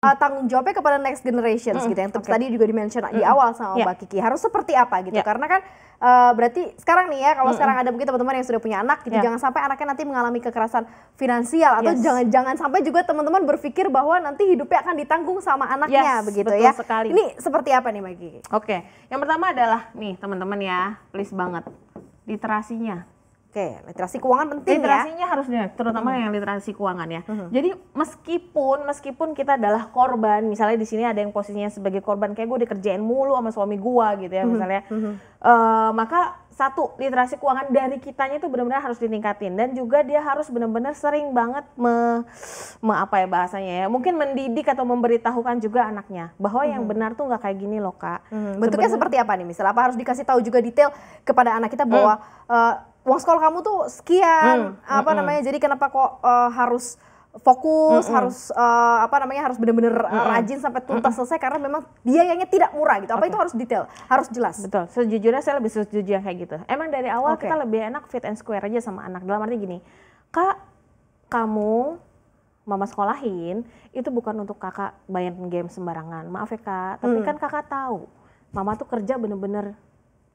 uh, tanggung jawabnya kepada next generation mm -hmm. gitu yang okay. tadi juga dimention mm di awal sama yeah. Mbak Kiki harus seperti apa gitu yeah. karena kan uh, berarti sekarang nih ya kalau mm -hmm. sekarang ada mungkin teman-teman yang sudah punya anak gitu yeah. jangan sampai anaknya nanti mengalami kekerasan finansial atau yes. jangan jangan sampai juga teman-teman berpikir bahwa nanti hidupnya akan ditanggung sama anaknya yes, begitu betul ya sekali. ini seperti apa nih Mbak Kiki? Oke okay. yang pertama adalah nih teman-teman ya please banget literasinya Oke, literasi keuangan penting ya. Literasinya ya. harus dilihat, terutama hmm. yang literasi keuangan ya. Hmm. Jadi meskipun meskipun kita adalah korban, misalnya di sini ada yang posisinya sebagai korban kayak gue dikerjain mulu sama suami gue gitu ya hmm. misalnya. Hmm. Uh, maka satu literasi keuangan dari kitanya itu benar-benar harus ditingkatin dan juga dia harus benar-benar sering banget me, me apa ya bahasanya ya mungkin mendidik atau memberitahukan juga anaknya bahwa hmm. yang mm-hmm. benar tuh nggak kayak gini loh kak. Hmm. Bentuknya Sebenernya, seperti apa nih misal apa harus dikasih tahu juga detail kepada anak kita bahwa hmm uang sekolah kamu tuh sekian hmm, hmm. apa hmm. namanya jadi kenapa kok uh, harus fokus mm -hmm. harus uh, apa namanya harus benar-benar mm -hmm. rajin sampai hmm, tuntas mm -hmm. selesai karena memang biayanya tidak murah gitu. Apa okay. itu harus detail, harus jelas. Betul. Sejujurnya saya lebih setuju kayak gitu. Emang dari awal okay. kita lebih enak fit and square aja sama anak. Dalam arti gini, Kak, kamu mama sekolahin itu bukan untuk kakak bayarin game sembarangan. Maaf ya kak, tapi hmm. kan kakak tahu mama tuh kerja bener-bener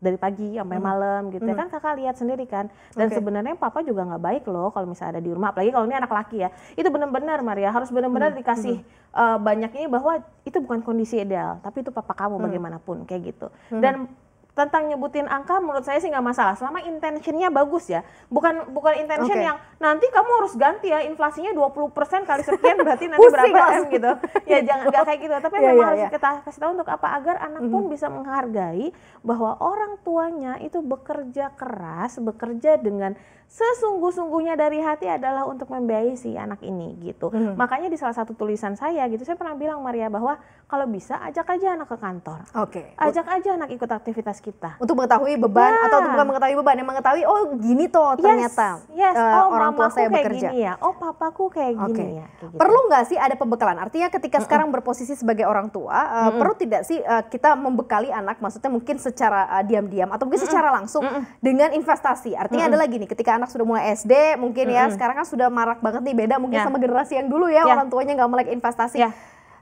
dari pagi sampai hmm. malam gitu ya. hmm. kan kakak lihat sendiri kan dan okay. sebenarnya papa juga nggak baik loh kalau misalnya ada di rumah apalagi kalau ini anak laki ya itu benar-benar Maria harus benar-benar hmm. dikasih hmm. Uh, banyaknya bahwa itu bukan kondisi ideal tapi itu papa kamu hmm. bagaimanapun kayak gitu hmm. dan tentang nyebutin angka menurut saya sih nggak masalah selama intentionnya bagus ya bukan bukan intention okay. yang nanti kamu harus ganti ya inflasinya 20% kali sekian berarti nanti berapa gitu ya jangan nggak kayak gitu tapi yeah, memang yeah, harus yeah. kita kasih tahu untuk apa agar anak mm -hmm. pun bisa menghargai bahwa orang tuanya itu bekerja keras bekerja dengan sesungguh-sungguhnya dari hati adalah untuk membiayai si anak ini gitu mm -hmm. makanya di salah satu tulisan saya gitu saya pernah bilang Maria bahwa kalau bisa ajak aja anak ke kantor oke okay. ajak aja anak ikut aktivitas kita. Untuk mengetahui beban ya. atau bukan mengetahui beban, yang mengetahui oh gini toh ternyata yes, yes. Uh, oh, orang tua saya bekerja. Gini ya. Oh papaku kayak okay. ya. Kayak gitu. Perlu nggak sih ada pembekalan? Artinya ketika mm -mm. sekarang berposisi sebagai orang tua, uh, mm -mm. perlu tidak sih uh, kita membekali anak? Maksudnya mungkin secara eh, diam-diam uh, atau mungkin mm -mm. secara langsung mm -mm. dengan investasi. Artinya mm -mm. adalah gini, ketika anak sudah mulai SD mungkin mm -mm. ya, sekarang kan sudah marak banget nih beda mungkin yeah. sama generasi yang dulu ya yeah. orang tuanya nggak melek investasi. Yeah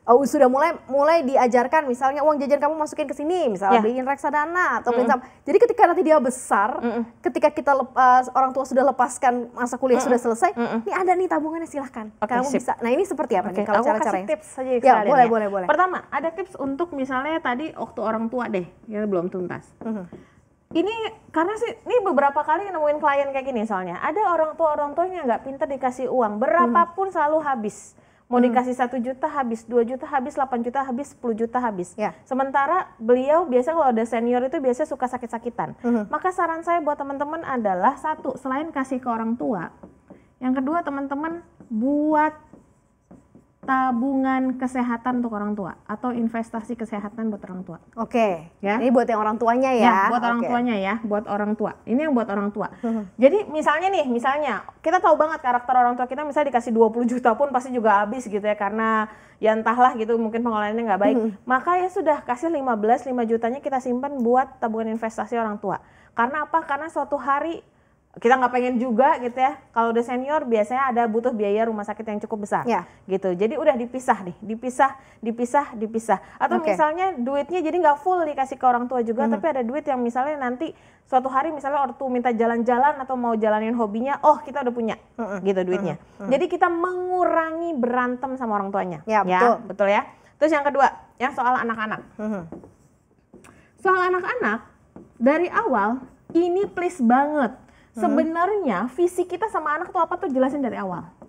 uh, sudah mulai mulai diajarkan misalnya uang jajan kamu masukin ke sini misalnya yeah. beliin reksadana atau beliin mm saham. Jadi ketika nanti dia besar, mm -hmm. ketika kita lepas eh, orang tua sudah lepaskan masa kuliah mm -hmm. sudah selesai, mm -hmm. nih ada nih tabungannya silahkan. Okay, kamu sip. bisa. Nah, ini seperti apa okay. nih kalau cara tips saja ya, boleh, ya. boleh, boleh. Pertama, ada tips untuk misalnya tadi waktu orang tua deh, ya belum tuntas. Mm -hmm. Ini karena sih ini beberapa kali nemuin klien kayak gini soalnya. Ada orang tua orang tuanya nggak pinter dikasih uang, mm-hmm. berapapun selalu habis mau hmm. dikasih satu juta habis, dua juta habis, delapan juta habis, sepuluh juta habis. Ya. Sementara beliau biasanya kalau ada senior itu biasanya suka sakit-sakitan. Hmm. Maka saran saya buat teman-teman adalah satu, selain kasih ke orang tua, yang kedua teman-teman buat tabungan kesehatan untuk orang tua atau investasi kesehatan buat orang tua. Oke. Okay. Ya. Ini buat yang orang tuanya ya. ya buat orang tuanya ya, buat orang tua. Ini yang buat orang tua. Hmm. Jadi misalnya nih, misalnya kita tahu banget karakter orang tua kita misalnya dikasih 20 juta pun pasti juga habis gitu ya karena ya entahlah gitu mungkin pengelolaannya nggak baik. Hmm. Maka ya sudah kasih 15 5 jutanya kita simpan buat tabungan investasi orang tua. Karena apa? Karena suatu hari kita nggak pengen juga gitu ya. Kalau udah senior biasanya ada butuh biaya rumah sakit yang cukup besar. Ya. Gitu. Jadi udah dipisah nih, dipisah, dipisah, dipisah. Atau okay. misalnya duitnya jadi nggak full dikasih ke orang tua juga, -hmm. tapi ada duit yang misalnya nanti suatu hari misalnya ortu minta jalan-jalan atau mau jalanin hobinya, oh kita udah punya -hmm. gitu duitnya. hmm. -hmm. Jadi kita mengurangi berantem sama orang tuanya. Ya, ya betul. ya. Terus yang kedua, yang soal anak-anak. -hmm. Soal anak-anak dari awal ini please banget Sebenarnya visi kita sama anak tuh apa tuh jelasin dari awal.